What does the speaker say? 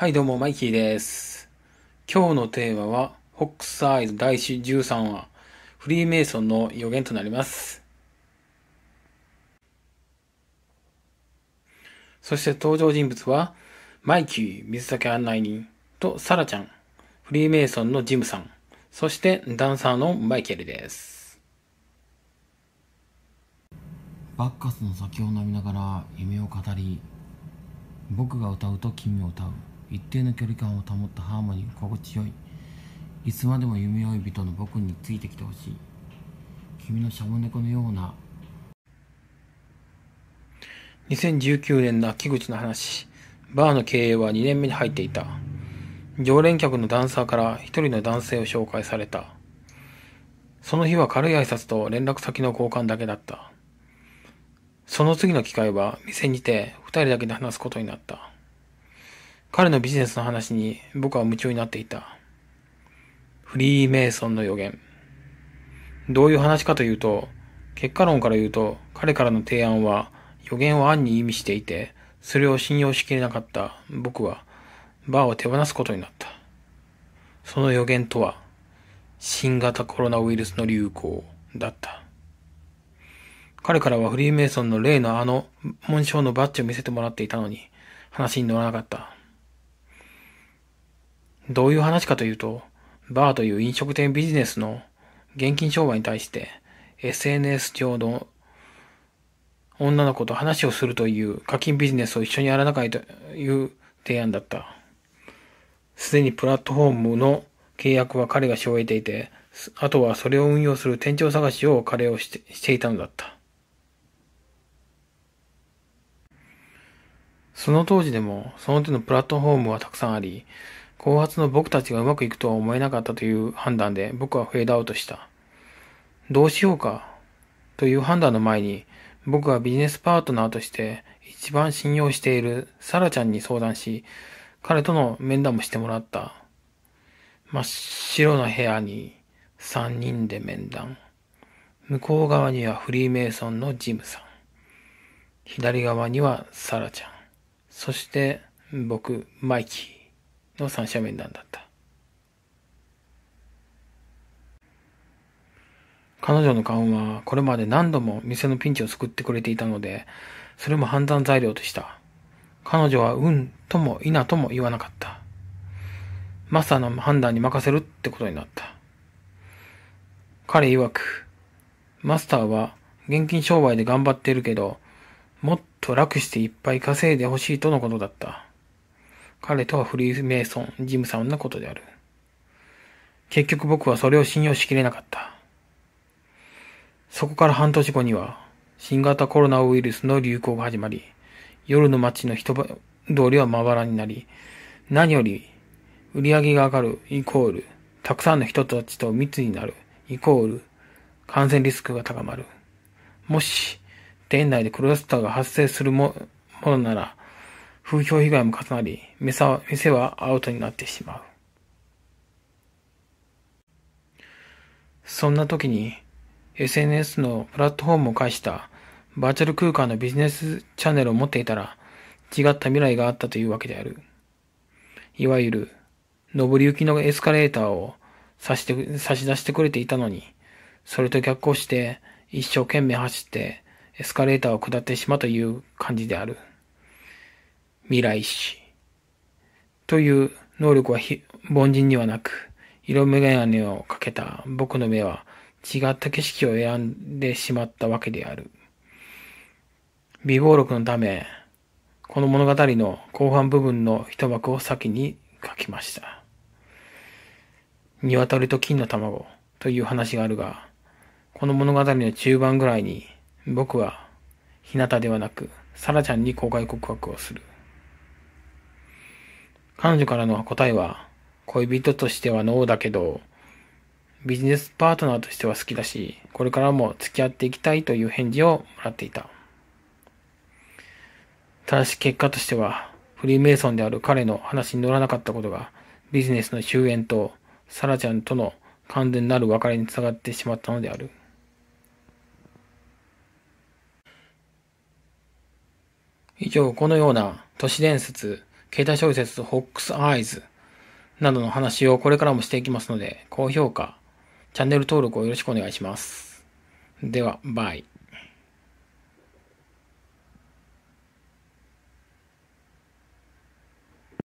はい、どうも、マイキーです。今日のテーマは、ホックスアイズ第13話、フリーメイソンの予言となります。そして登場人物は、マイキー、水崎案内人と、サラちゃん、フリーメイソンのジムさん、そしてダンサーのマイケルです。バッカスの酒を飲みながら夢を語り、僕が歌うと君を歌う。一定の距離感を保ったハーモニー心地よいいつまでも夢追い人の僕についてきてほしい君のシャモネコのような2019年の秋口の話バーの経営は2年目に入っていた常連客のダンサーから一人の男性を紹介されたその日は軽い挨拶と連絡先の交換だけだったその次の機会は店にて二人だけで話すことになった彼のビジネスの話に僕は夢中になっていた。フリーメイソンの予言。どういう話かというと、結果論から言うと、彼からの提案は予言を暗に意味していて、それを信用しきれなかった僕は、バーを手放すことになった。その予言とは、新型コロナウイルスの流行だった。彼からはフリーメイソンの例のあの紋章のバッジを見せてもらっていたのに、話に乗らなかった。どういう話かというと、バーという飲食店ビジネスの現金商売に対して SNS 上の女の子と話をするという課金ビジネスを一緒にやらなかいという提案だった。すでにプラットフォームの契約は彼が承えていて、あとはそれを運用する店長探しを彼をしてしていたのだった。その当時でもその手のプラットフォームはたくさんあり、後発の僕たちがうまくいくとは思えなかったという判断で僕はフェードアウトした。どうしようかという判断の前に僕はビジネスパートナーとして一番信用しているサラちゃんに相談し彼との面談もしてもらった。真っ白な部屋に3人で面談。向こう側にはフリーメイソンのジムさん。左側にはサラちゃん。そして僕、マイキー。の三者面談だった。彼女の勘はこれまで何度も店のピンチを救ってくれていたので、それも判断材料とした。彼女はうんとも否とも言わなかった。マスターの判断に任せるってことになった。彼曰く、マスターは現金商売で頑張っているけど、もっと楽していっぱい稼いでほしいとのことだった。彼とはフリーメイソン、ジムさんのことである。結局僕はそれを信用しきれなかった。そこから半年後には、新型コロナウイルスの流行が始まり、夜の街の人通りはまばらになり、何より、売り上げが上がるイコール、たくさんの人たちと密になるイコール、感染リスクが高まる。もし、店内でクロスターが発生するもものなら、風評被害も重なり、店はアウトになってしまう。そんな時に SNS のプラットフォームを介したバーチャル空間のビジネスチャンネルを持っていたら違った未来があったというわけである。いわゆる上り行きのエスカレーターを差して差し出してくれていたのに、それと逆行して一生懸命走ってエスカレーターを下ってしまうという感じである。未来史という能力は凡人にはなく、色眼鏡をかけた僕の目は違った景色を選んでしまったわけである。微暴録のため、この物語の後半部分の一幕を先に書きました。鶏と金の卵という話があるが、この物語の中盤ぐらいに僕は日向ではなく、サラちゃんに公開告白をする。彼女からの答えは、恋人としてはノーだけど、ビジネスパートナーとしては好きだし、これからも付き合っていきたいという返事をもらっていた。ただし結果としては、フリーメイソンである彼の話に乗らなかったことが、ビジネスの終焉と、サラちゃんとの完全なる別れにつながってしまったのである。以上、このような都市伝説、携帯小説ホックスアイズなどの話をこれからもしていきますので、高評価、チャンネル登録をよろしくお願いします。では、バイ。